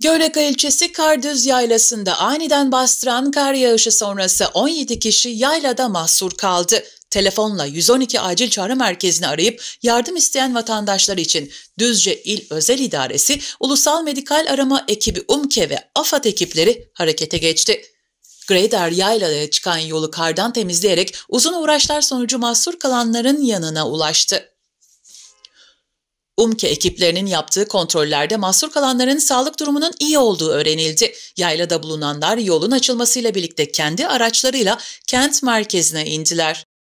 Göreka ilçesi Kardüz Yaylası'nda aniden bastıran kar yağışı sonrası 17 kişi yaylada mahsur kaldı. Telefonla 112 acil çağrı merkezini arayıp yardım isteyen vatandaşlar için Düzce İl Özel İdaresi, Ulusal Medikal Arama Ekibi UMKE ve AFAD ekipleri harekete geçti. Greder yaylaya çıkan yolu kardan temizleyerek uzun uğraşlar sonucu mahsur kalanların yanına ulaştı. UMKE ekiplerinin yaptığı kontrollerde mahsur kalanların sağlık durumunun iyi olduğu öğrenildi. Yaylada bulunanlar yolun açılmasıyla birlikte kendi araçlarıyla kent merkezine indiler.